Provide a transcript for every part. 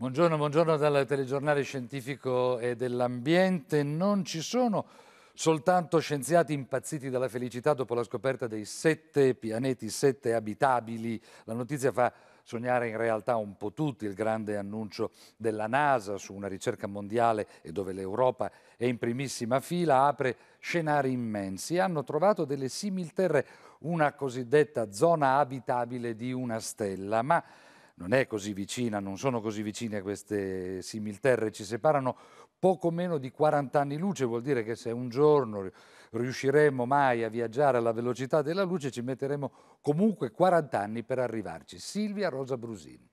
Buongiorno, buongiorno dal telegiornale scientifico e dell'ambiente. Non ci sono soltanto scienziati impazziti dalla felicità dopo la scoperta dei sette pianeti, sette abitabili. La notizia fa sognare in realtà un po' tutti il grande annuncio della NASA su una ricerca mondiale e dove l'Europa è in primissima fila, apre scenari immensi. Hanno trovato delle similterre, una cosiddetta zona abitabile di una stella, ma non è così vicina, non sono così vicine queste similterre, ci separano poco meno di 40 anni luce, vuol dire che se un giorno riusciremo mai a viaggiare alla velocità della luce ci metteremo comunque 40 anni per arrivarci. Silvia Rosa Brusini.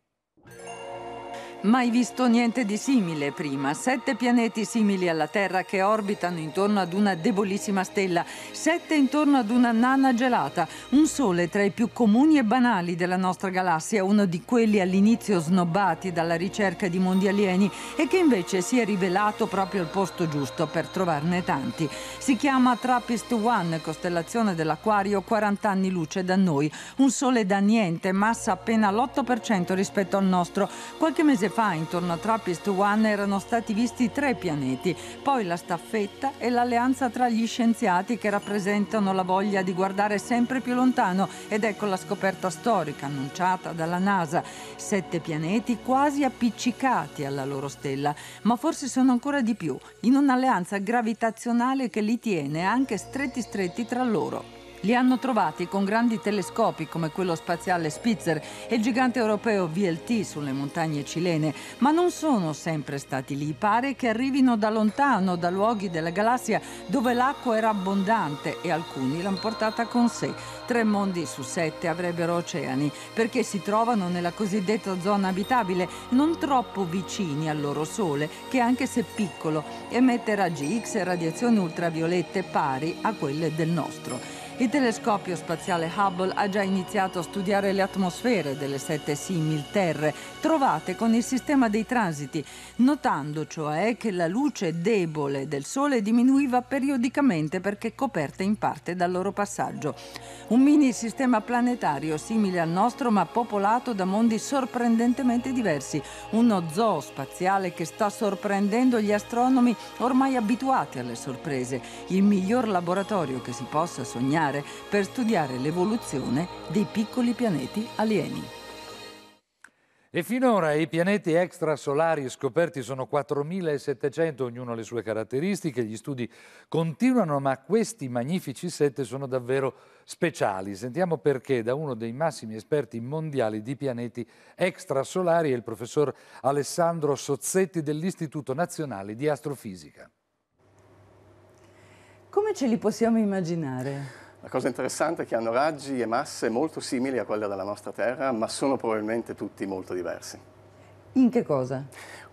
Mai visto niente di simile prima. Sette pianeti simili alla Terra che orbitano intorno ad una debolissima stella, sette intorno ad una nana gelata, un Sole tra i più comuni e banali della nostra galassia, uno di quelli all'inizio snobbati dalla ricerca di mondi alieni e che invece si è rivelato proprio il posto giusto per trovarne tanti. Si chiama TRAPPIST-1, costellazione dell'Aquario, 40 anni luce da noi, un Sole da niente, massa appena l'8% rispetto al nostro. Qualche mese fa fa intorno a TRAPPIST-1 erano stati visti tre pianeti, poi la staffetta e l'alleanza tra gli scienziati che rappresentano la voglia di guardare sempre più lontano ed ecco la scoperta storica annunciata dalla NASA. Sette pianeti quasi appiccicati alla loro stella, ma forse sono ancora di più, in un'alleanza gravitazionale che li tiene anche stretti stretti tra loro. Li hanno trovati con grandi telescopi come quello spaziale Spitzer e il gigante europeo VLT sulle montagne cilene, ma non sono sempre stati lì. Pare che arrivino da lontano, da luoghi della galassia dove l'acqua era abbondante e alcuni l'hanno portata con sé. Tre mondi su sette avrebbero oceani perché si trovano nella cosiddetta zona abitabile, non troppo vicini al loro sole, che anche se piccolo emette raggi X e radiazioni ultraviolette pari a quelle del nostro. Il telescopio spaziale Hubble ha già iniziato a studiare le atmosfere delle sette similterre trovate con il sistema dei transiti, notando cioè che la luce debole del Sole diminuiva periodicamente perché coperta in parte dal loro passaggio. Un mini sistema planetario simile al nostro ma popolato da mondi sorprendentemente diversi, uno zoo spaziale che sta sorprendendo gli astronomi ormai abituati alle sorprese, il miglior laboratorio che si possa sognare lunare per studiare l'evoluzione dei piccoli pianeti alieni. E finora i pianeti extrasolari scoperti sono 4.700, ognuno ha le sue caratteristiche, gli studi continuano, ma questi magnifici sette sono davvero speciali. Sentiamo perché da uno dei massimi esperti mondiali di pianeti extrasolari, il professor Alessandro Sozzetti dell'Istituto Nazionale di Astrofisica. Come ce li possiamo immaginare? La cosa interessante è che hanno raggi e masse molto simili a quelle della nostra Terra, ma sono probabilmente tutti molto diversi. In che cosa?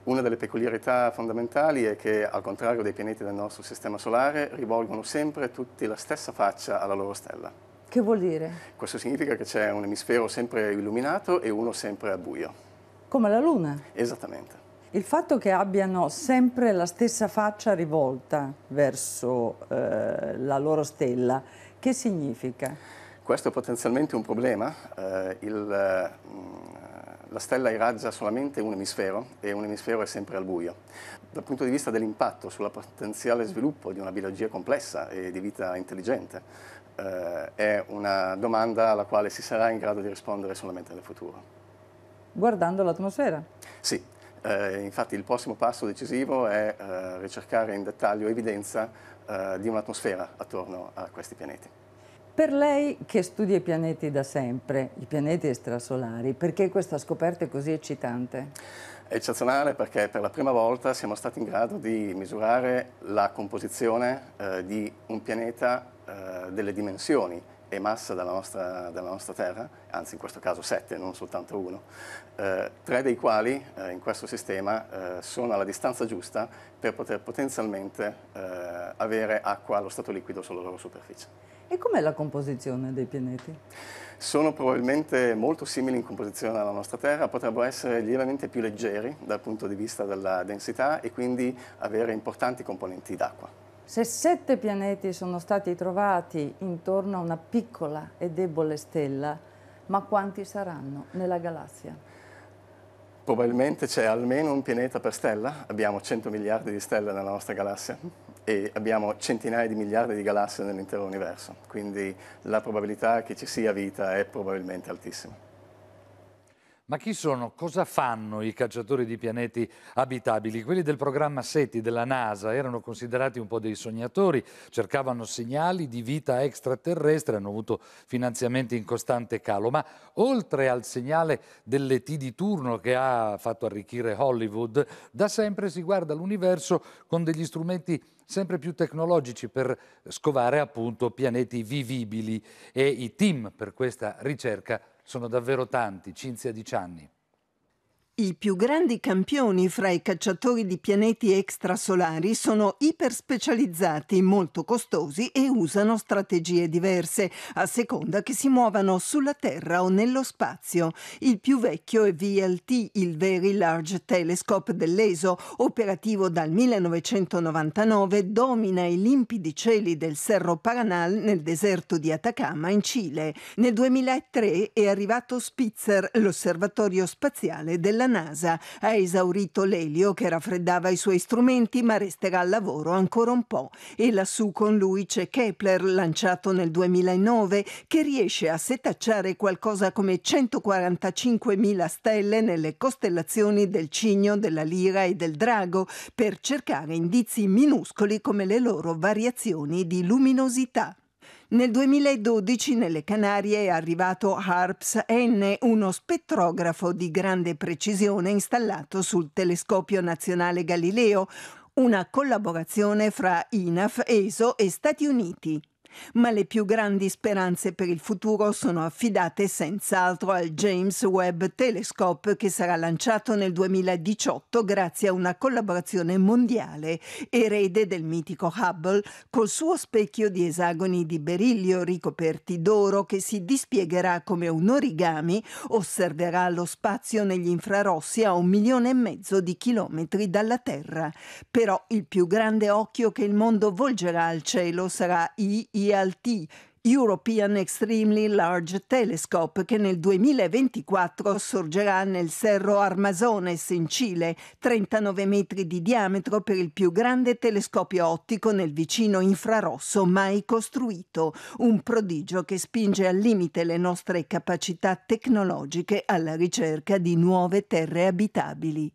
Una delle peculiarità fondamentali è che, al contrario dei pianeti del nostro sistema solare, rivolgono sempre tutti la stessa faccia alla loro stella. Che vuol dire? Questo significa che c'è un emisfero sempre illuminato e uno sempre a buio. Come la Luna? Esattamente. Il fatto che abbiano sempre la stessa faccia rivolta verso eh, la loro stella che significa? Questo è potenzialmente un problema. Eh, il, eh, la stella irraggia solamente un emisfero e un emisfero è sempre al buio. Dal punto di vista dell'impatto sulla potenziale sviluppo di una biologia complessa e di vita intelligente, eh, è una domanda alla quale si sarà in grado di rispondere solamente nel futuro. Guardando l'atmosfera? Sì, eh, infatti il prossimo passo decisivo è eh, ricercare in dettaglio evidenza eh, di un'atmosfera attorno a questi pianeti. Per lei che studia i pianeti da sempre, i pianeti extrasolari, perché questa scoperta è così eccitante? È eccezionale perché per la prima volta siamo stati in grado di misurare la composizione eh, di un pianeta eh, delle dimensioni massa della nostra, dalla nostra terra, anzi in questo caso sette, non soltanto uno, eh, tre dei quali eh, in questo sistema eh, sono alla distanza giusta per poter potenzialmente eh, avere acqua allo stato liquido sulla loro superficie. E com'è la composizione dei pianeti? Sono probabilmente molto simili in composizione alla nostra Terra, potrebbero essere lievemente più leggeri dal punto di vista della densità e quindi avere importanti componenti d'acqua. Se sette pianeti sono stati trovati intorno a una piccola e debole stella, ma quanti saranno nella galassia? Probabilmente c'è almeno un pianeta per stella, abbiamo 100 miliardi di stelle nella nostra galassia e abbiamo centinaia di miliardi di galassie nell'intero universo, quindi la probabilità che ci sia vita è probabilmente altissima. Ma chi sono? Cosa fanno i cacciatori di pianeti abitabili? Quelli del programma SETI della NASA erano considerati un po' dei sognatori, cercavano segnali di vita extraterrestre, hanno avuto finanziamenti in costante calo, ma oltre al segnale dell'ET di turno che ha fatto arricchire Hollywood, da sempre si guarda l'universo con degli strumenti sempre più tecnologici per scovare appunto pianeti vivibili e i team per questa ricerca sono davvero tanti, Cinzia Dicianni. I più grandi campioni fra i cacciatori di pianeti extrasolari sono iperspecializzati, molto costosi e usano strategie diverse a seconda che si muovano sulla Terra o nello spazio. Il più vecchio è VLT, il Very Large Telescope dell'ESO, operativo dal 1999, domina i limpidi cieli del Cerro Paranal nel deserto di Atacama in Cile. Nel 2003 è arrivato Spitzer, l'osservatorio spaziale della della NASA. Ha esaurito l'elio che raffreddava i suoi strumenti, ma resterà al lavoro ancora un po'. E lassù con lui c'è Kepler, lanciato nel 2009, che riesce a setacciare qualcosa come 145.000 stelle nelle costellazioni del Cigno, della Lira e del Drago per cercare indizi minuscoli come le loro variazioni di luminosità. Nel 2012 nelle Canarie è arrivato HARPS N, uno spettrografo di grande precisione installato sul telescopio nazionale Galileo, una collaborazione fra INAF, ESO e Stati Uniti ma le più grandi speranze per il futuro sono affidate senz'altro al James Webb Telescope che sarà lanciato nel 2018 grazie a una collaborazione mondiale, erede del mitico Hubble, col suo specchio di esagoni di berillio ricoperti d'oro che si dispiegherà come un origami, osserverà lo spazio negli infrarossi a un milione e mezzo di chilometri dalla Terra. Però il più grande occhio che il mondo volgerà al cielo sarà II ELT, European Extremely Large Telescope che nel 2024 sorgerà nel Cerro Armazones in Cile, 39 metri di diametro per il più grande telescopio ottico nel vicino infrarosso mai costruito, un prodigio che spinge al limite le nostre capacità tecnologiche alla ricerca di nuove terre abitabili.